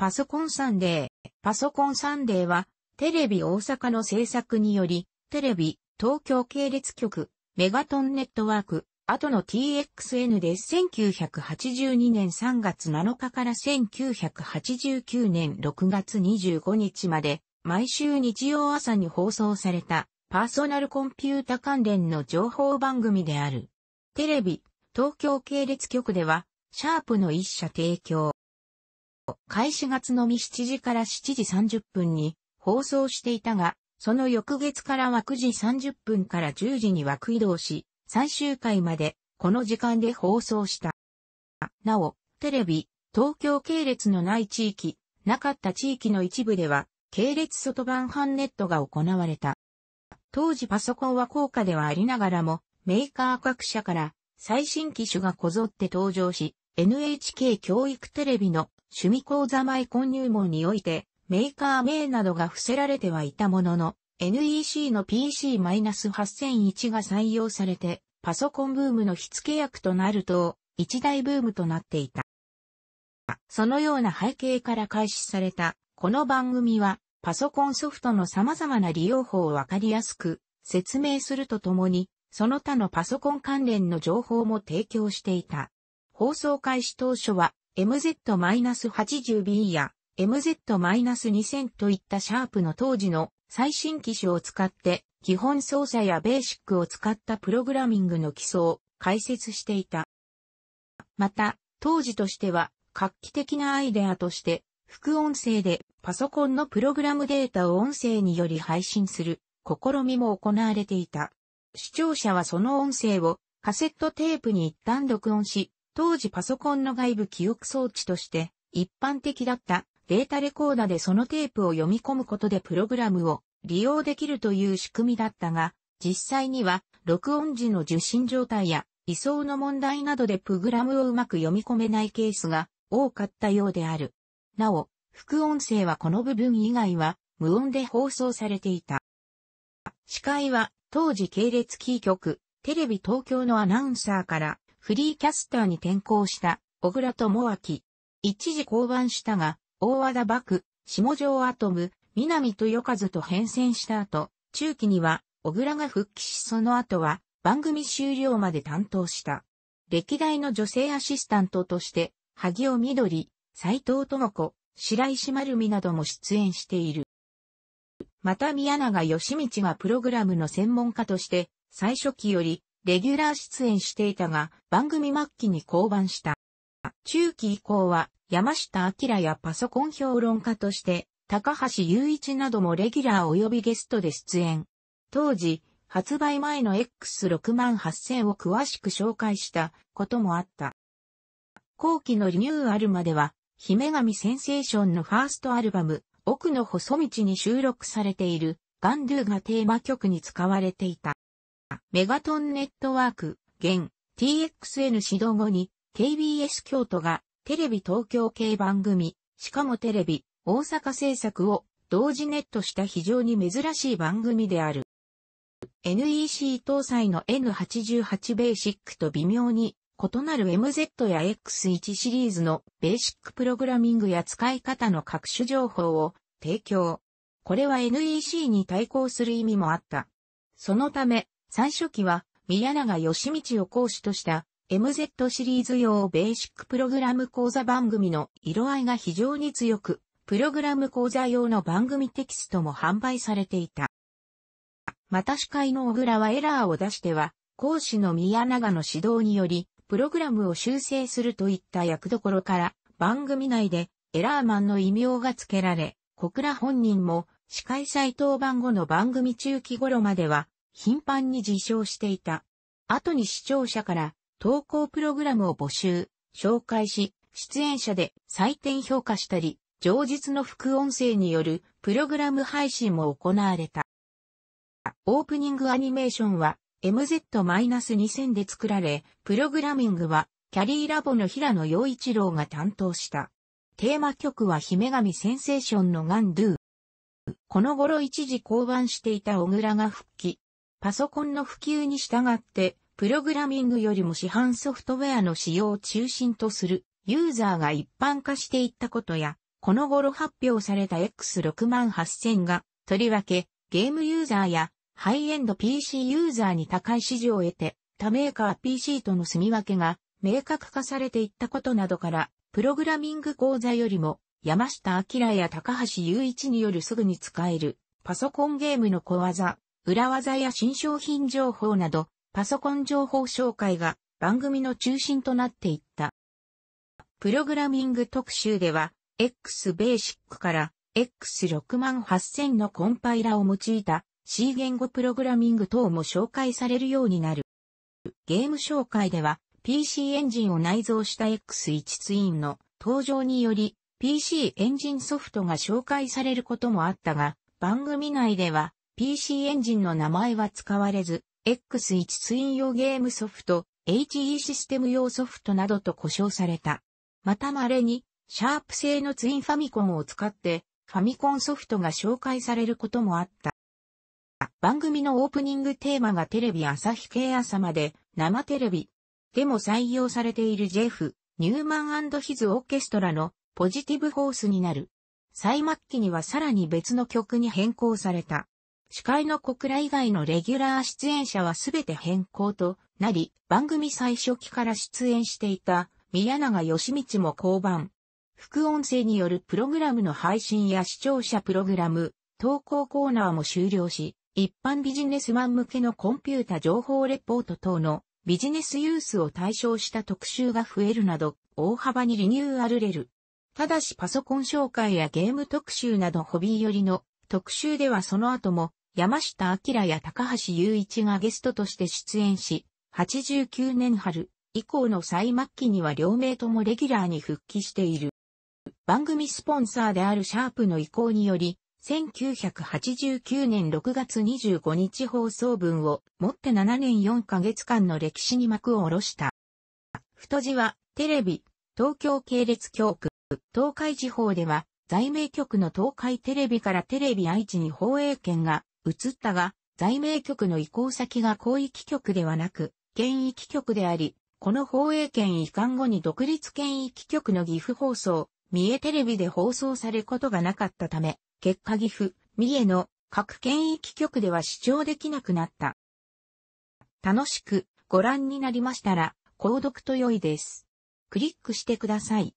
パソコンサンデー。パソコンサンデーは、テレビ大阪の制作により、テレビ、東京系列局、メガトンネットワーク、後の TXN で1982年3月7日から1989年6月25日まで、毎週日曜朝に放送された、パーソナルコンピュータ関連の情報番組である。テレビ、東京系列局では、シャープの一社提供。開始月のみ7時から7時30分に放送していたが、その翌月からは9時30分から10時に枠移動し、最終回までこの時間で放送した。なお、テレビ、東京系列のない地域、なかった地域の一部では、系列外版版ネットが行われた。当時パソコンは高価ではありながらも、メーカー各社から最新機種がこぞって登場し、NHK 教育テレビの趣味講座前混入門において、メーカー名などが伏せられてはいたものの、NEC の PC-8001 が採用されて、パソコンブームの火付け役となると、一大ブームとなっていた。そのような背景から開始された、この番組は、パソコンソフトの様々な利用法をわかりやすく説明するとともに、その他のパソコン関連の情報も提供していた。放送開始当初は MZ-80B や MZ-2000 といったシャープの当時の最新機種を使って基本操作やベーシックを使ったプログラミングの基礎を解説していた。また、当時としては画期的なアイデアとして副音声でパソコンのプログラムデータを音声により配信する試みも行われていた。視聴者はその音声をカセットテープに一旦録音し、当時パソコンの外部記憶装置として一般的だったデータレコーダーでそのテープを読み込むことでプログラムを利用できるという仕組みだったが、実際には録音時の受信状態や位相の問題などでプログラムをうまく読み込めないケースが多かったようである。なお、副音声はこの部分以外は無音で放送されていた。司会は当時系列キー局、テレビ東京のアナウンサーからフリーキャスターに転向した小倉智明。一時降板したが、大和田幕、下城アトム、南豊和と変遷した後、中期には小倉が復帰しその後は番組終了まで担当した。歴代の女性アシスタントとして、萩尾緑、斎藤智子、白石丸美なども出演している。また宮永義道がプログラムの専門家として、最初期よりレギュラー出演していたが、番組末期に降板した。中期以降は、山下明やパソコン評論家として、高橋雄一などもレギュラー及びゲストで出演。当時、発売前の X68000 を詳しく紹介したこともあった。後期のリニューアルまでは、姫神センセーションのファーストアルバム、奥の細道に収録されているガンドゥがテーマ曲に使われていた。メガトンネットワーク、現、TXN 指導後に、KBS 京都が、テレビ東京系番組、しかもテレビ、大阪制作を、同時ネットした非常に珍しい番組である。NEC 搭載の N88 ベーシックと微妙に異なる MZ や X1 シリーズのベーシックプログラミングや使い方の各種情報を提供。これは NEC に対抗する意味もあった。そのため、最初期は、宮永義道を講師とした MZ シリーズ用ベーシックプログラム講座番組の色合いが非常に強く、プログラム講座用の番組テキストも販売されていた。また司会の小倉はエラーを出しては、講師の宮永の指導により、プログラムを修正するといった役どころから、番組内でエラーマンの異名が付けられ、小倉本人も司会再登板後の番組中期頃までは頻繁に自称していた。後に視聴者から投稿プログラムを募集、紹介し、出演者で採点評価したり、上日の副音声によるプログラム配信も行われた。オープニングアニメーションは MZ-2000 で作られ、プログラミングはキャリーラボの平野陽一郎が担当した。テーマ曲は姫神センセーションのガンドゥ。この頃一時降板していた小倉が復帰。パソコンの普及に従って、プログラミングよりも市販ソフトウェアの使用を中心とするユーザーが一般化していったことや、この頃発表された X68000 が、とりわけゲームユーザーやハイエンド PC ユーザーに高い支持を得て、他メーカー PC との住み分けが明確化されていったことなどから、プログラミング講座よりも山下明や高橋雄一によるすぐに使えるパソコンゲームの小技、裏技や新商品情報など、パソコン情報紹介が番組の中心となっていった。プログラミング特集では、X ベーシックから X68000 のコンパイラを用いた C 言語プログラミング等も紹介されるようになる。ゲーム紹介では PC エンジンを内蔵した X1 ツインの登場により PC エンジンソフトが紹介されることもあったが、番組内では PC エンジンの名前は使われず、X1 専用ゲームソフト、HE システム用ソフトなどと呼称された。また稀に、シャープ製のツインファミコンを使って、ファミコンソフトが紹介されることもあった。番組のオープニングテーマがテレビ朝日系朝まで生テレビでも採用されているジェフ・ニューマンヒズ・オーケストラのポジティブホースになる。最末期にはさらに別の曲に変更された。司会の小倉以外のレギュラー出演者はすべて変更となり、番組最初期から出演していた宮永義道も降板。副音声によるプログラムの配信や視聴者プログラム、投稿コーナーも終了し、一般ビジネスマン向けのコンピュータ情報レポート等のビジネスユースを対象した特集が増えるなど、大幅にリニューアルれる。ただしパソコン紹介やゲーム特集などホビー寄りの特集ではその後も山下明や高橋雄一がゲストとして出演し、89年春以降の最末期には両名ともレギュラーに復帰している。番組スポンサーであるシャープの意向により、1989年6月25日放送分をもって7年4ヶ月間の歴史に幕を下ろした。太字はテレビ、東京系列局、東海地方では在名局の東海テレビからテレビ愛知に放映権が移ったが、在名局の移行先が広域局ではなく、県域局であり、この放映権移管後に独立県域局の岐阜放送、三重テレビで放送されることがなかったため、結果岐阜、三重の各県域局では視聴できなくなった。楽しくご覧になりましたら、購読と良いです。クリックしてください。